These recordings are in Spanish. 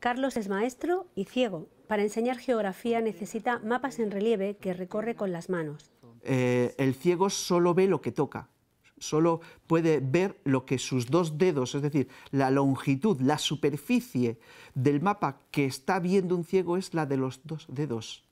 Carlos es maestro y ciego. Para enseñar geografía necesita mapas en relieve que recorre con las manos. Eh, el ciego solo ve lo que toca, solo puede ver lo que sus dos dedos, es decir, la longitud, la superficie del mapa que está viendo un ciego es la de los dos dedos.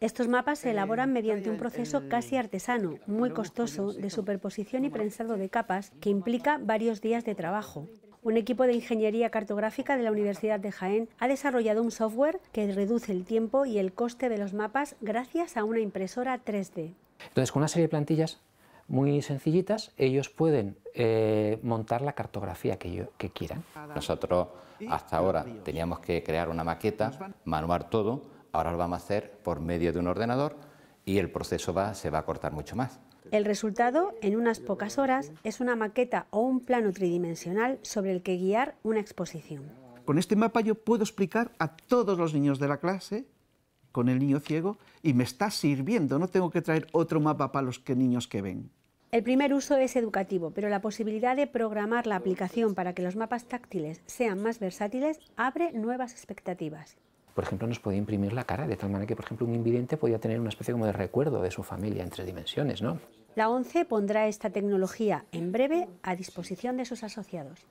Estos mapas se elaboran mediante un proceso casi artesano, muy costoso, de superposición y prensado de capas, que implica varios días de trabajo. Un equipo de ingeniería cartográfica de la Universidad de Jaén ha desarrollado un software que reduce el tiempo y el coste de los mapas gracias a una impresora 3D. Entonces, con una serie de plantillas muy sencillitas, ellos pueden eh, montar la cartografía que, que quieran. Nosotros hasta ahora teníamos que crear una maqueta, manuar todo, ahora lo vamos a hacer por medio de un ordenador y el proceso se va a cortar mucho más. El resultado, en unas pocas horas, es una maqueta o un plano tridimensional sobre el que guiar una exposición. Con este mapa yo puedo explicar a todos los niños de la clase con el niño ciego y me está sirviendo, no tengo que traer otro mapa para los niños que ven. El primer uso es educativo, pero la posibilidad de programar la aplicación para que los mapas táctiles sean más versátiles abre nuevas expectativas por ejemplo, nos podía imprimir la cara, de tal manera que, por ejemplo, un invidente podía tener una especie como de recuerdo de su familia en tres dimensiones, ¿no? La ONCE pondrá esta tecnología en breve a disposición de sus asociados.